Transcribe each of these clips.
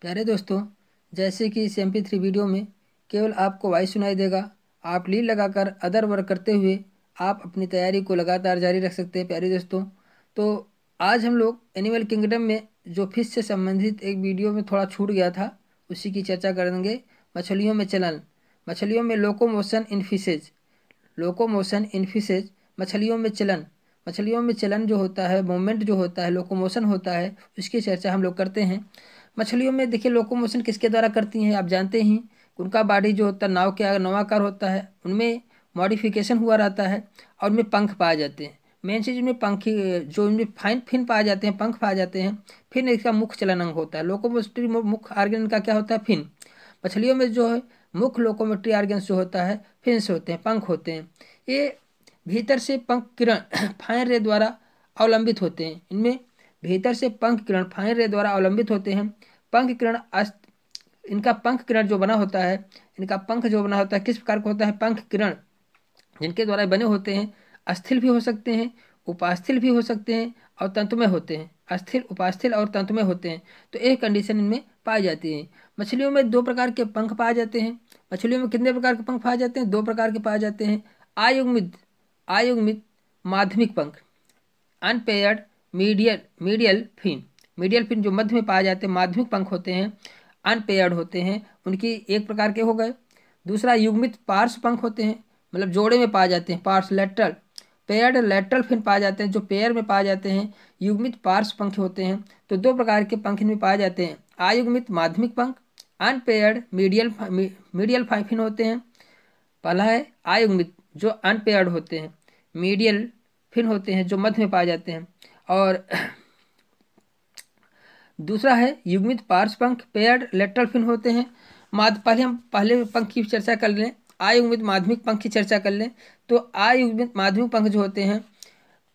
प्यारे दोस्तों जैसे कि इस एम थ्री वीडियो में केवल आपको वॉइस सुनाई देगा आप लीड लगाकर अदर वर्क करते हुए आप अपनी तैयारी को लगातार जारी रख सकते हैं प्यारे दोस्तों तो आज हम लोग एनिमल किंगडम में जो फिश से संबंधित एक वीडियो में थोड़ा छूट गया था उसी की चर्चा करेंगे मछलियों में चलन मछलियों में locomotion in fishes locomotion in fishes मछलियों में चलन मछलियों में चलन जो होता है मोमेंट जो होता है लोकोमोशन होता है उसकी चर्चा हम लोग करते हैं मछलियों में देखिए लोकोमोशन किसके द्वारा करती हैं आप जानते ही उनका बॉडी जो होता है नाव के अगर नवाकार होता है उनमें मॉडिफिकेशन हुआ रहता है और उनमें पंख पाए जाते हैं मेन चीज़ उनमें पंखी जो उनमें फाइन फिन पाए जाते हैं पंख पाए जाते हैं फिन इसका मुख चलन अंग होता है लोकोमोस्ट्री मुख्य आर्गन का क्या होता है फिन मछलियों में जो है मुख्य लोकोमोट्री आर्गन जो होता है से होते हैं पंख होते हैं ये भीतर से पंख किरण फाइन रे द्वारा अवलंबित होते हैं इनमें भीतर से पंख किरण फाइन रे द्वारा अवलंबित होते हैं पंख किरण अस्त इनका पंख किरण जो बना होता है इनका पंख जो बना होता है किस प्रकार का होता है पंख किरण जिनके द्वारा बने होते हैं अस्थिल भी हो सकते हैं उपास्थिल भी हो सकते हैं और तंतुमय में होते हैं अस्थिर उपास्थिर और तंतुमय में होते हैं तो एक कंडीशन इनमें पाए जाती है मछलियों में दो प्रकार के पंख पाए जाते हैं मछलियों में कितने प्रकार के पंख पाए जाते हैं दो प्रकार के पाए जाते हैं आयुग्मित आयुग्मित माध्यमिक पंख unpaired medial medial fin medial fin जो मध्य में पाए जाते हैं माध्यमिक पंख होते हैं अनपेयर्ड होते हैं उनकी एक प्रकार के हो गए दूसरा युग्मित पार्श्व पंख होते हैं मतलब जोड़े में पाए जाते हैं पार्श्व लेटरल पेयर्ड लेटरल फिन पाए जाते हैं जो पेयर में पाए जाते हैं युग्मित पार्श्व पंख होते हैं तो दो प्रकार के पंख इनमें पाए जाते हैं आयुग्मित माध्यमिक पंख अनपेयर्ड मीडियल मीडियल फाइफिन होते हैं पहला है आयुग्मित जो अनपेयर्ड होते हैं मीडियल फिन होते हैं जो मध्य में पाए जाते हैं और दूसरा है युग्मित पार्श्व पंख पेयर्ड लेटरल फिन होते हैं माध पहले हम पहले पंख की चर्चा कर लें आयुग्मित माध्यमिक पंख की चर्चा कर लें तो आयुग्मित माध्यमिक पंख जो होते हैं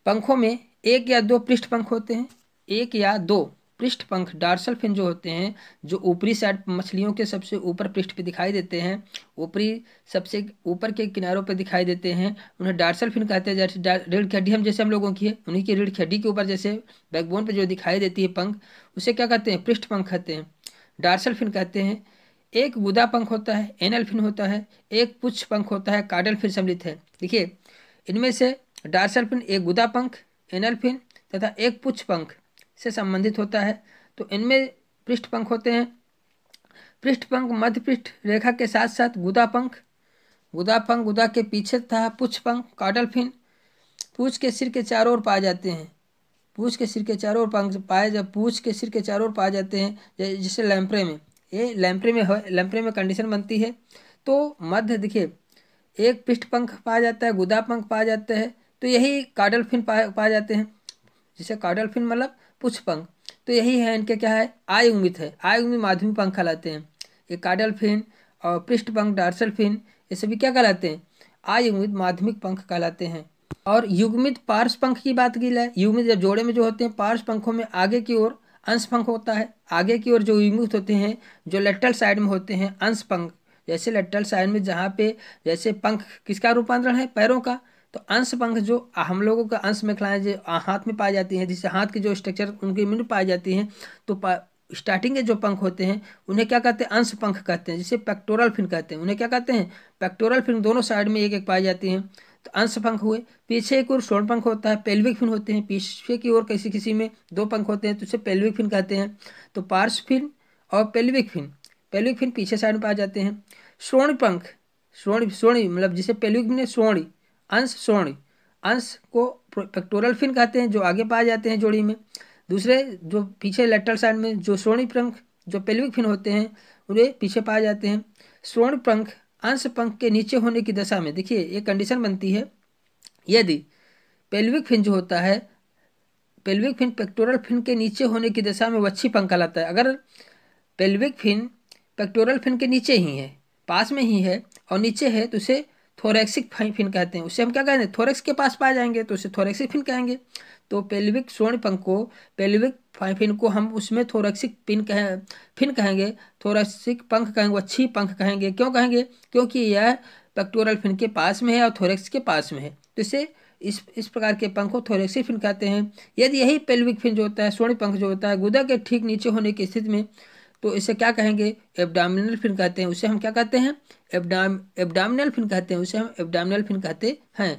पंखों में एक या दो पृष्ठ पंख होते हैं एक या दो पृष्ठपंख डार्सल फिन जो होते हैं जो ऊपरी साइड मछलियों के सबसे ऊपर पृष्ठ पे दिखाई देते हैं ऊपरी सबसे ऊपर के किनारों पे दिखाई देते हैं उन्हें डार्सल फिन कहते हैं जैसे रीढ़ की हड्डी हम जैसे हम लोगों की है उन्हीं की रीढ़ की हड्डी के ऊपर जैसे बैकबोन पे जो दिखाई देती है पंख उसे क्या कहते हैं पृष्ठपंख कहते हैं डार्सल फिन कहते हैं एक गुदा पंख होता है एनल फिन होता है एक पुच्छ पंख होता है कार्डल फिन सम्मिलित है देखिए इनमें से डार्सल फिन एक गुदा पंख एनल फिन तथा एक पुच्छ पंख से संबंधित होता है तो इनमें पृष्ठपंख होते हैं पृष्ठपंख मध्य पृष्ठ रेखा के साथ साथ गुदापंख पंख गुदा के पीछे था काटल फिन पूछ के सिर के चारों ओर पाए जाते हैं पूछ के सिर के चारों ओर पंख पाए जब पूछ के सिर के चारों ओर पाए जाते हैं जैसे लैम्परे में ये लैम्परे में हो लैम्परे में कंडीशन बनती है तो मध्य देखिए एक पृष्ठ पंख पाया जाता है गुदा पंख पाया जाता है तो यही काटल फिन पाए पाए जाते हैं जिसे काडल्फिन मतलब पुष्पंग तो यही है इनके क्या है आय उम्मीद है आय उम्मीद माध्यमिक पंख कहलाते हैं ये काडल्फिन और पृष्ठपंख डार्सलफिन ये सभी क्या कहलाते हैं उम्मीद माध्यमिक पंख कहलाते हैं और युग्मित पार्श पंख की बात की जाए युग्मित जब जोड़े में जो होते हैं पार्श पंखों में आगे की ओर अंश पंख होता है आगे की ओर जो युग्मित होते हैं जो लेटल साइड में होते हैं अंश पंख जैसे लेटल साइड में जहाँ पे जैसे पंख किसका रूपांतरण है पैरों का तो अंश पंख जो हम लोगों का अंश में जो हाथ में पाई जाती हैं जिससे हाथ के जो स्ट्रक्चर उनके इम्यून पाई जाती हैं तो स्टार्टिंग के जो पंख होते हैं उन्हें क्या कहते हैं अंश पंख कहते हैं जिसे पेक्टोरल फिन कहते हैं उन्हें क्या कहते हैं पेक्टोरल फिन दोनों साइड में एक एक पाई जाती हैं तो अंश पंख हुए पीछे एक और स्वर्ण पंख होता है पेल्विक फिन होते हैं पीछे की ओर किसी किसी में दो पंख होते हैं तो उसे पेल्विक फिन कहते हैं तो पार्श फिन और पेल्विक फिन पेल्विक फिन पीछे साइड में पाए जाते हैं स्वर्ण पंख स्वर्ण स्वर्ण मतलब जिसे पेल्विक फिन है स्वर्ण अंश स्वर्ण अंश को पेक्टोरल फिन कहते हैं जो आगे पाए जाते हैं जोड़ी में दूसरे जो पीछे लेटल साइड में जो स्वर्ण प्रंख जो पेल्विक फिन होते हैं उन्हें पीछे पाए जाते हैं स्वर्ण पंख अंश पंख के नीचे होने की दशा में देखिए ये कंडीशन बनती है यदि पेल्विक फिन जो होता है पेल्विक फिन पेक्टोरल फिन के नीचे होने की दशा में वच्छी पंख कहलाता है अगर पेल्विक फिन पेक्टोरल फिन के नीचे ही है पास में ही है और नीचे है तो उसे थोरेक्सिक फिन कहते हैं उसे हम क्या कहेंगे थोरेक्स के पास पाए जाएंगे तो उसे थोरेक्सिक फिन कहेंगे तो पेल्विक स्वर्ण पंख को पेल्विक फिन को हम उसमें थोरेक्सिक पिन कह फिन कहेंगे थोरेक्सिक पंख कहेंगे अच्छी पंख कहेंगे क्यों कहेंगे क्योंकि यह पेक्टोरल फिन के पास में है और थोरेक्स के पास में है तो इसे इस इस प्रकार के पंख को थोरेक्सिक फिन कहते हैं यदि यही पेल्विक फिन जो होता है स्वर्ण पंख जो होता है गुदा के ठीक नीचे होने की स्थिति में तो इसे क्या कहेंगे एबडामिनल फिन कहते हैं उसे हम क्या कहते हैं एबडामिनल फिन कहते हैं उसे हम एबडामिनल फिन कहते हैं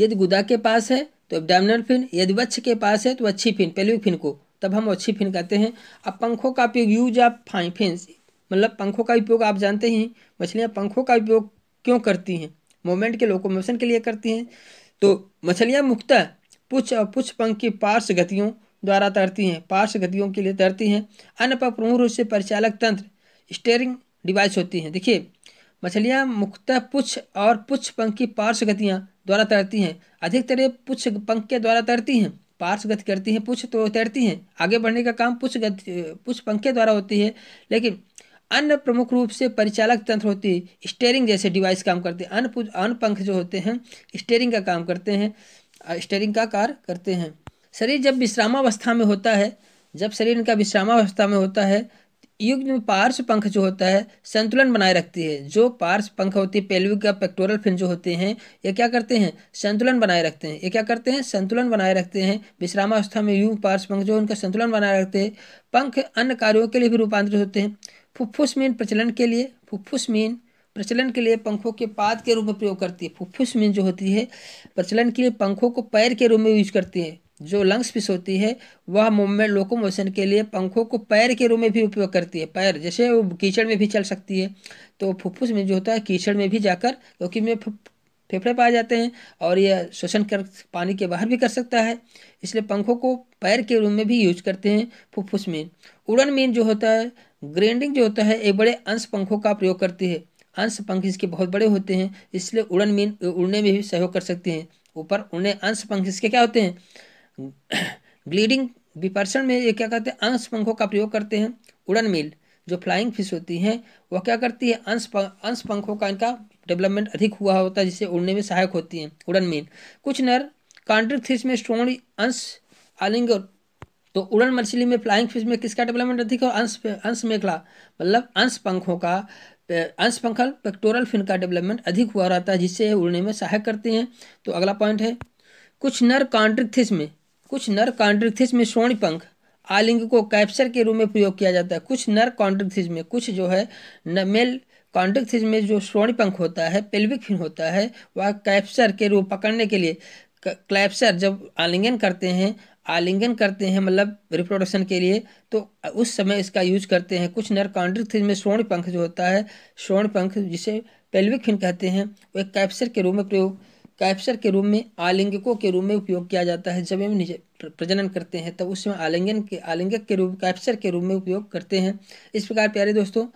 यदि गुदा के पास है तो एबडामिनल फिन यदि वच्छ के पास है तो अच्छी फिन पेल्विक फिन को तब हम अच्छी फिन कहते हैं अब पंखों का उपयोग यूज ऑफ फाइन फिन्स मतलब पंखों का उपयोग आप जानते ही मछलियाँ पंखों का उपयोग क्यों करती हैं मोमेंट के लोकोमोशन के लिए करती हैं तो मछलियाँ मुख्तः पुछ और पुछ पंख की पार्श्व गतियों द्वारा तैरती हैं पार्श्व गतियों के लिए तैरती हैं अन्य पर प्रमुख रूप से परिचालक तंत्र स्टेयरिंग डिवाइस होती हैं देखिए मछलियाँ मुख्यतः पुछ और पुछ पंख की पार्श्व गतियाँ द्वारा तैरती हैं अधिकतर ये पुछ पंख के द्वारा तैरती हैं पार्श्व गति करती हैं पुछ तो तैरती हैं आगे बढ़ने का काम पुछ गति पुछ पंख के द्वारा होती है लेकिन अन्य प्रमुख रूप से परिचालक तंत्र होती है स्टेयरिंग जैसे डिवाइस काम करते हैं अन्य अन्य पंख जो होते हैं स्टेयरिंग का काम करते हैं स्टेयरिंग का कार्य करते हैं शरीर जब विश्रामावस्था में होता है जब शरीर इनका विश्रामावस्था में होता है युग्म में पार्श्व पंख जो होता है संतुलन बनाए रखती है जो पार्श्व पंख होती है पेल्विक का पेक्टोरल फिन जो होते हैं ये क्या करते हैं संतुलन बनाए रखते हैं ये क्या करते हैं संतुलन बनाए रखते हैं विश्रामावस्था में युग पार्श्व पंख जो उनका संतुलन बनाए रखते हैं पंख अन्य कार्यों के लिए भी रूपांतरित होते हैं फुफ्फुस मीन प्रचलन के लिए फुफ्फुस मीन प्रचलन के लिए पंखों के पाद के रूप में प्रयोग करती है फुफ्फुस मीन जो होती है प्रचलन के लिए पंखों को पैर के रूप में यूज करती है जो लंग्स फिश होती है वह मूवमेंट लोकोमोशन के लिए पंखों को पैर के रूप में भी उपयोग करती है पैर जैसे वो कीचड़ में भी चल सकती है तो फुफ्फुस में जो होता है कीचड़ में भी जाकर क्योंकि में फेफड़े पाए जाते हैं और यह श्वसन कर पानी के बाहर भी कर सकता है इसलिए पंखों को पैर के रूप में भी यूज करते हैं फुफ्फुस मीन उड़न मीन जो होता है ग्रेंडिंग जो होता है एक बड़े अंश पंखों का प्रयोग करती है अंश पंख इसके बहुत बड़े होते हैं इसलिए उड़न मीन उड़ने में भी सहयोग कर सकते हैं ऊपर उड़ने अंश पंख इसके क्या होते हैं ब्लीडिंग विपर्षण में ये क्या करते हैं अंश पंखों का प्रयोग करते हैं उड़न मिल जो फ्लाइंग फिश होती हैं वह क्या करती है अंश अंश पंखों का इनका डेवलपमेंट अधिक हुआ होता है जिससे उड़ने में सहायक होती हैं उड़न मिल कुछ नर कांट्रिक फिश में स्ट्रॉन्ग अंश आलिंग तो उड़न मछली में फ्लाइंग फिश में किसका डेवलपमेंट अधिक है अंश अंश मेखला मतलब अंश पंखों का अंश पंखल पेक्टोरल फिन का डेवलपमेंट अधिक हुआ रहता है जिससे उड़ने में सहायक करते हैं तो अगला पॉइंट है कुछ नर कांट्रिक फिश में कुछ नर कॉन्ट्रिक्थिस में स्वर्ण पंख आलिंग को कैप्सर के रूप में प्रयोग किया जाता है कुछ नर कॉन्ट्रिक्थिस में कुछ जो है न मेल कॉन्ट्रिक्थिस में जो स्वर्ण पंख होता है पेल्विक फिन होता है वह कैप्सर के रूप पकड़ने के लिए क्लैप्सर जब आलिंगन करते हैं आलिंगन करते हैं मतलब रिप्रोडक्शन के लिए तो उस समय इसका यूज करते हैं कुछ नर कॉन्ट्रिक्थिस में श्रोण पंख जो होता है श्रोण पंख जिसे पेल्विक फिन कहते हैं वह कैप्सर के रूप में प्रयोग कैप्सर के रूप में आलिंगिकों के रूप में उपयोग किया जाता है जब हम प्रजनन करते हैं तब उसमें आलिंगन के आलिंगक के रूप कैप्सर के रूप में उपयोग करते हैं इस प्रकार प्यारे दोस्तों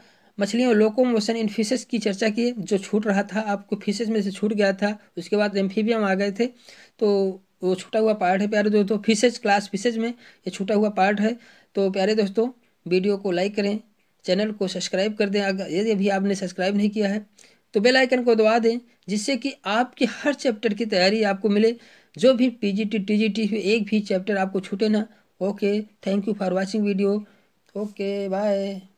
मछलियों लोको मोशन इन फिशेस की चर्चा की जो छूट रहा था आपको फिशेस में से छूट गया था उसके बाद एम्फीबियम आ गए थे तो वो छूटा हुआ पार्ट है प्यारे दोस्तों फिशेज क्लास फिशेज में ये छूटा हुआ पार्ट है तो प्यारे दोस्तों वीडियो को लाइक करें चैनल को सब्सक्राइब कर दें अगर यदि अभी आपने सब्सक्राइब नहीं किया है तो बेल आइकन को दबा दें जिससे कि आपकी हर चैप्टर की तैयारी आपको मिले जो भी पीजीटी टीजीटी एक भी चैप्टर आपको छूटे ना okay thank you for watching video okay bye